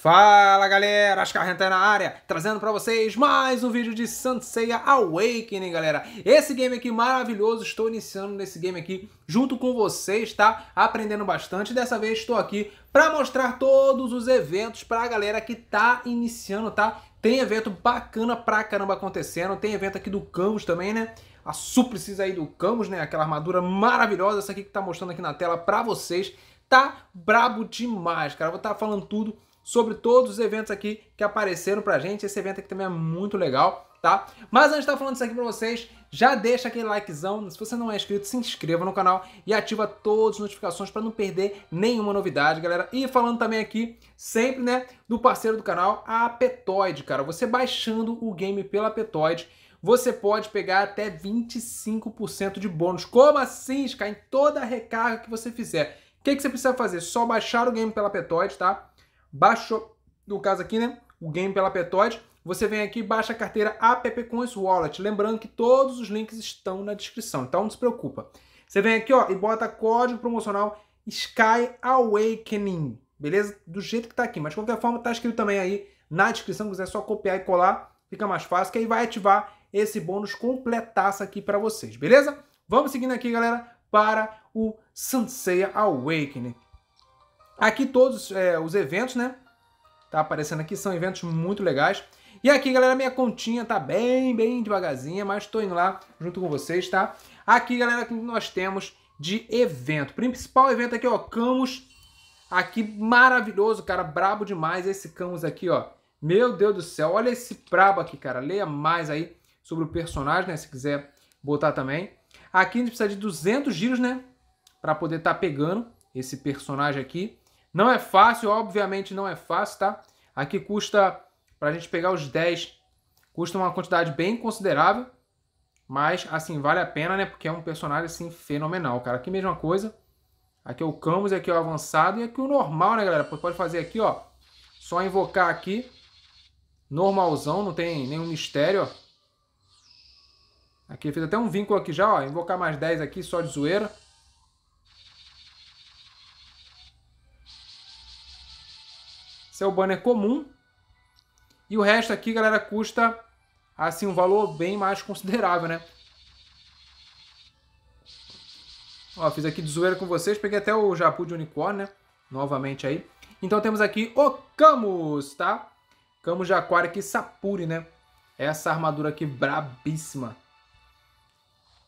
Fala galera, Ascarrenta é na área, trazendo para vocês mais um vídeo de Sanseia Awakening, galera. Esse game aqui maravilhoso, estou iniciando nesse game aqui junto com vocês, tá? Aprendendo bastante, dessa vez estou aqui para mostrar todos os eventos para a galera que tá iniciando, tá? Tem evento bacana pra caramba acontecendo, tem evento aqui do Camus também, né? A súplices aí do Camus, né? Aquela armadura maravilhosa, essa aqui que tá mostrando aqui na tela para vocês. Tá brabo demais, cara. Vou estar tá falando tudo sobre todos os eventos aqui que apareceram pra gente. Esse evento aqui também é muito legal, tá? Mas antes de estar falando isso aqui pra vocês, já deixa aquele likezão. Se você não é inscrito, se inscreva no canal e ativa todas as notificações para não perder nenhuma novidade, galera. E falando também aqui, sempre, né, do parceiro do canal, a Petoid, cara. Você baixando o game pela Petoid, você pode pegar até 25% de bônus. Como assim, Sky? Em toda recarga que você fizer. O que, que você precisa fazer? Só baixar o game pela Petoid, tá? baixou, no caso aqui, né? O game pela Petoid. Você vem aqui baixa a carteira App Coins Wallet. Lembrando que todos os links estão na descrição, então não se preocupa. Você vem aqui ó, e bota código promocional Sky Awakening, beleza? Do jeito que tá aqui, mas de qualquer forma tá escrito também aí na descrição, se quiser só copiar e colar, fica mais fácil, que aí vai ativar esse bônus completaço aqui para vocês, beleza? Vamos seguindo aqui, galera, para o Sanseia Awakening. Aqui todos é, os eventos, né? Tá aparecendo aqui, são eventos muito legais. E aqui, galera, minha continha tá bem, bem devagarzinha, mas tô indo lá junto com vocês, tá? Aqui, galera, que nós temos de evento. Principal evento aqui, ó, Camus. Aqui, maravilhoso, cara, brabo demais esse Camus aqui, ó. Meu Deus do céu, olha esse brabo aqui, cara. Leia mais aí sobre o personagem, né, se quiser botar também. Aqui a gente precisa de 200 giros, né, pra poder tá pegando esse personagem aqui. Não é fácil, obviamente não é fácil, tá? Aqui custa, para a gente pegar os 10, custa uma quantidade bem considerável. Mas, assim, vale a pena, né? Porque é um personagem, assim, fenomenal, cara. Aqui mesma coisa. Aqui é o Camus, aqui é o avançado e aqui é o normal, né, galera? Pode fazer aqui, ó. Só invocar aqui. Normalzão, não tem nenhum mistério, ó. Aqui, fez até um vínculo aqui já, ó. Invocar mais 10 aqui, só de zoeira. Esse é o banner comum. E o resto aqui, galera, custa assim um valor bem mais considerável, né? Ó, fiz aqui de zoeira com vocês, peguei até o Japu de unicórnio, né? Novamente aí. Então temos aqui o Camus, tá? Camus de Aquário aqui, Sapuri, né? Essa armadura aqui brabíssima.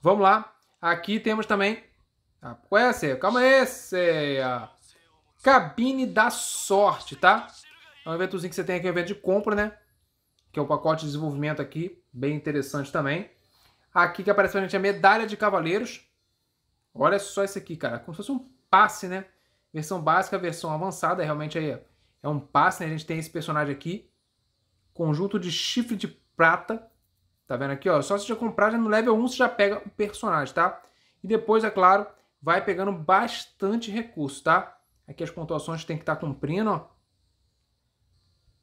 Vamos lá. Aqui temos também... Ah, qual é a ceia? Calma aí, ceia! Cabine da Sorte, tá? É um eventozinho que você tem aqui, é um evento de compra, né? Que é o um pacote de desenvolvimento aqui, bem interessante também. Aqui que aparece pra gente a medalha de cavaleiros. Olha só isso aqui, cara. Como se fosse um passe, né? Versão básica, versão avançada. Realmente aí é, é um passe, né? A gente tem esse personagem aqui. Conjunto de chifre de prata. Tá vendo aqui, ó? Só se já comprar, já no level 1 você já pega o personagem, tá? E depois, é claro, vai pegando bastante recurso, tá? Aqui é as pontuações tem que estar tá cumprindo, ó.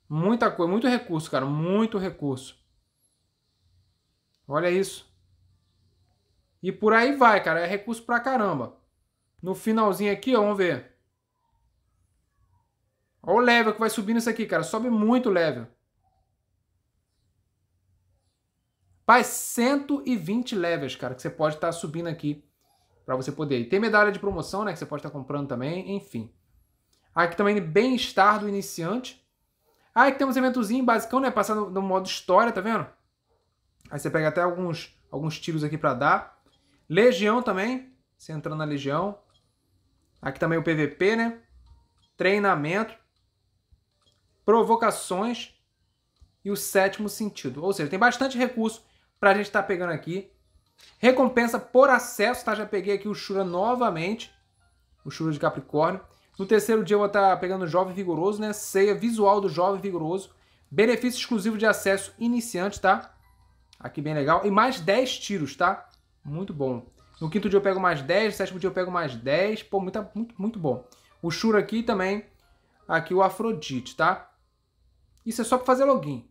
Muita coisa, muito recurso, cara, muito recurso. Olha isso. E por aí vai, cara, é recurso pra caramba. No finalzinho aqui, ó, vamos ver. Olha o level que vai subindo isso aqui, cara. Sobe muito level. Pai, 120 levels, cara, que você pode estar tá subindo aqui para você poder. E tem medalha de promoção, né, que você pode estar tá comprando também, enfim. Aqui também bem-estar do iniciante. Aí ah, aqui é temos eventozinho basicão, né, passar no, no, modo história, tá vendo? Aí você pega até alguns, alguns tiros aqui para dar. Legião também, você entrando na legião. Aqui também o PVP, né? Treinamento. Provocações. E o sétimo sentido. Ou seja, tem bastante recurso para a gente estar tá pegando aqui Recompensa por acesso, tá? Já peguei aqui o Shura novamente. O Shura de Capricórnio. No terceiro dia eu vou estar tá pegando o Jovem Vigoroso, né? Ceia visual do Jovem Vigoroso. Benefício exclusivo de acesso iniciante, tá? Aqui bem legal. E mais 10 tiros, tá? Muito bom. No quinto dia eu pego mais 10, no sétimo dia eu pego mais 10. Pô, muito, muito, muito bom. O Shura aqui também. Aqui o Afrodite, tá? Isso é só para fazer login.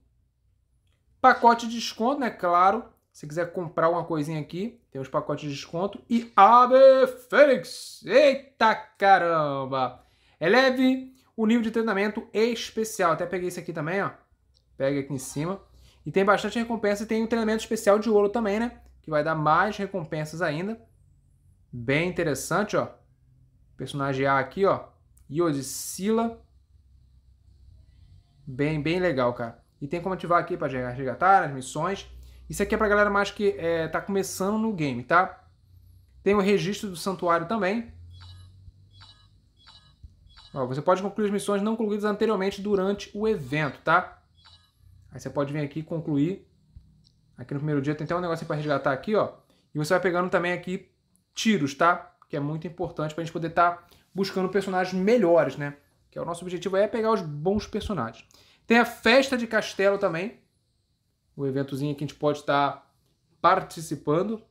Pacote de desconto, né? Claro. Se quiser comprar uma coisinha aqui, tem os pacotes de desconto. E Ave Fênix! Eita caramba! Eleve é o nível de treinamento é especial. Até peguei esse aqui também, ó. Pega aqui em cima. E tem bastante recompensa e tem um treinamento especial de ouro também, né? Que vai dar mais recompensas ainda. Bem interessante, ó. Personagem A aqui, ó. Iodicila. Bem, bem legal, cara. E tem como ativar aqui para resgatar tá? as missões. Isso aqui é pra galera mais que é, tá começando no game, tá? Tem o registro do santuário também. Ó, você pode concluir as missões não concluídas anteriormente durante o evento, tá? Aí você pode vir aqui e concluir. Aqui no primeiro dia tem até um negocinho para resgatar aqui, ó. E você vai pegando também aqui tiros, tá? Que é muito importante para a gente poder estar tá buscando personagens melhores, né? Que é o nosso objetivo é pegar os bons personagens. Tem a festa de castelo também, um eventozinho que a gente pode estar tá participando.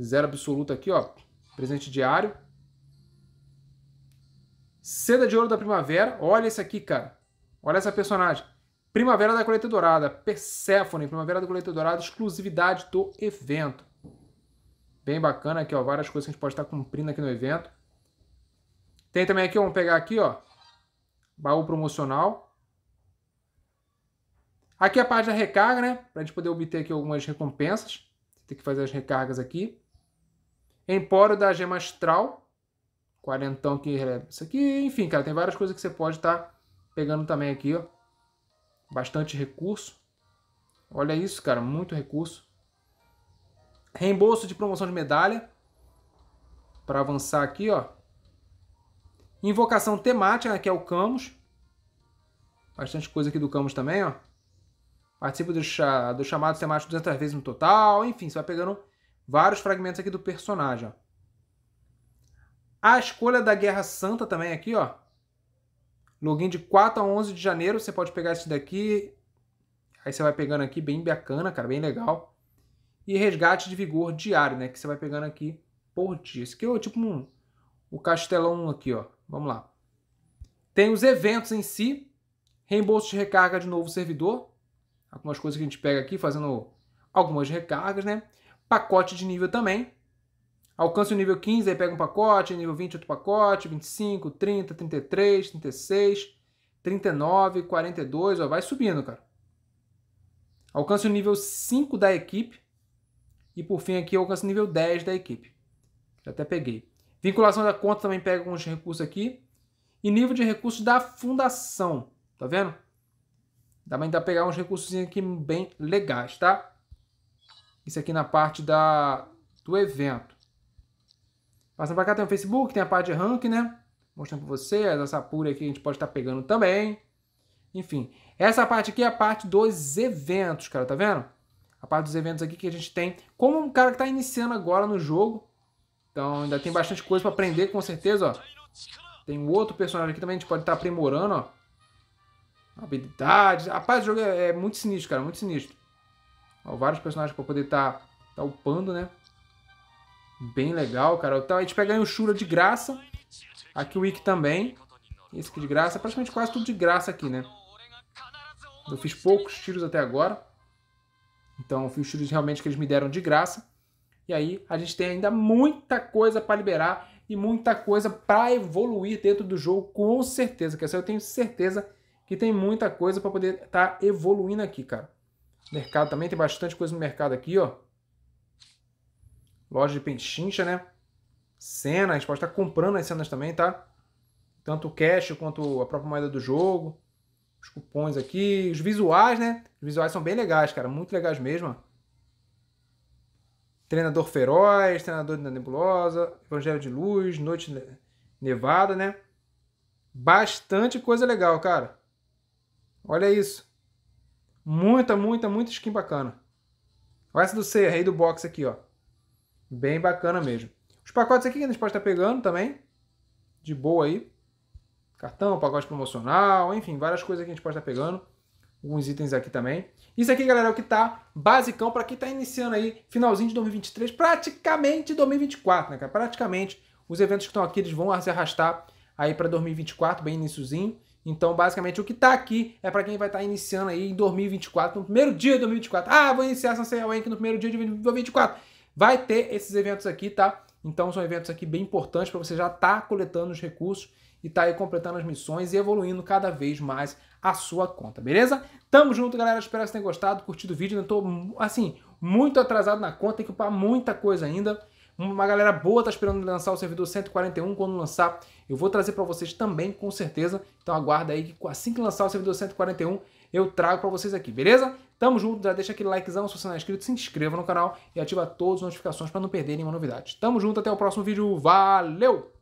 Zero absoluto aqui, ó. Presente diário. Seda de ouro da primavera. Olha esse aqui, cara. Olha essa personagem. Primavera da Coleta Dourada. Persephone, Primavera da Coleta Dourada. Exclusividade do evento. Bem bacana aqui, ó. Várias coisas que a gente pode estar tá cumprindo aqui no evento. Tem também aqui, ó, vamos pegar aqui, ó. Baú promocional. Aqui é a parte da recarga, né? Para a gente poder obter aqui algumas recompensas. Tem que fazer as recargas aqui. Empório da Gema Astral. Quarentão que releva é isso aqui. Enfim, cara, tem várias coisas que você pode estar tá pegando também aqui, ó. Bastante recurso. Olha isso, cara, muito recurso. Reembolso de promoção de medalha. Para avançar aqui, ó. Invocação temática, né, que é o Camus. Bastante coisa aqui do Camus também, ó. Participa do, cha do chamado temático 200 vezes no total. Enfim, você vai pegando vários fragmentos aqui do personagem. Ó. A escolha da Guerra Santa também aqui, ó. Login de 4 a 11 de janeiro. Você pode pegar esse daqui. Aí você vai pegando aqui, bem bacana, cara, bem legal. E resgate de vigor diário, né? Que você vai pegando aqui por dia. Esse aqui é tipo um, o castelão aqui, ó. Vamos lá. Tem os eventos em si. Reembolso de recarga de novo servidor. Algumas coisas que a gente pega aqui fazendo algumas recargas, né? Pacote de nível também. Alcança o nível 15, aí pega um pacote, nível 20 outro pacote, 25, 30, 33, 36, 39, 42, ó, vai subindo, cara. Alcança o nível 5 da equipe. E por fim aqui alcança o nível 10 da equipe. Já até peguei. Vinculação da conta também pega alguns recursos aqui. E nível de recursos da fundação. Tá vendo? Dá pra ainda pegar uns recursos aqui bem legais, tá? Isso aqui na parte da, do evento. Passando pra cá tem o Facebook, tem a parte de rank, né? Mostrando pra vocês essa pura aqui a gente pode estar tá pegando também. Enfim, essa parte aqui é a parte dos eventos, cara, tá vendo? A parte dos eventos aqui que a gente tem. Como um cara que tá iniciando agora no jogo, então ainda tem bastante coisa para aprender, com certeza, ó. Tem um outro personagem aqui também, a gente pode estar tá aprimorando, ó habilidades. Rapaz, o jogo é, é, muito sinistro, cara, muito sinistro. Ó, vários personagens pra poder tá, tá upando, né? Bem legal, cara. Então a gente pega aí o Shura de graça. Aqui o Wick também. Esse aqui de graça. É praticamente quase tudo de graça aqui, né? Eu fiz poucos tiros até agora. Então eu fiz os tiros realmente que eles me deram de graça. E aí a gente tem ainda muita coisa para liberar e muita coisa para evoluir dentro do jogo, com certeza. Que essa eu tenho certeza que tem muita coisa para poder estar tá evoluindo aqui, cara. Mercado também, tem bastante coisa no mercado aqui, ó. Loja de pentincha, né? Cena, a gente pode estar tá comprando as cenas também, tá? Tanto o cash quanto a própria moeda do jogo. Os cupons aqui, os visuais, né? Os visuais são bem legais, cara, muito legais mesmo. Ó. Treinador Feroz, Treinador da Nebulosa, Evangelho de Luz, Noite Nevada, né? Bastante coisa legal, cara. Olha isso. Muita, muita, muita skin bacana. Olha essa do C, rei do box aqui, ó. Bem bacana mesmo. Os pacotes aqui que a gente pode estar tá pegando também. De boa aí. Cartão, pacote promocional, enfim, várias coisas que a gente pode estar tá pegando. Alguns itens aqui também. Isso aqui, galera, é o que tá basicão para quem tá iniciando aí finalzinho de 2023, praticamente 2024, né, cara? Praticamente. Os eventos que estão aqui, eles vão se arrastar aí para 2024, bem iníciozinho. Então, basicamente, o que está aqui é para quem vai estar tá iniciando aí em 2024, no primeiro dia de 2024. Ah, vou iniciar Sunset Awakening no primeiro dia de 2024. Vai ter esses eventos aqui, tá? Então, são eventos aqui bem importantes para você já estar tá coletando os recursos e estar tá aí completando as missões e evoluindo cada vez mais a sua conta, beleza? Tamo junto, galera. Espero que vocês tenham gostado, curtido o vídeo. Eu tô, assim, muito atrasado na conta, tem que upar muita coisa ainda. Uma galera boa tá esperando lançar o servidor 141 quando lançar. Eu vou trazer para vocês também, com certeza. Então aguarda aí que assim que lançar o servidor 141, eu trago para vocês aqui, beleza? Tamo junto, já deixa aquele likezão, se você não é inscrito, se inscreva no canal e ativa todas as notificações para não perder nenhuma novidade. Tamo junto, até o próximo vídeo. Valeu!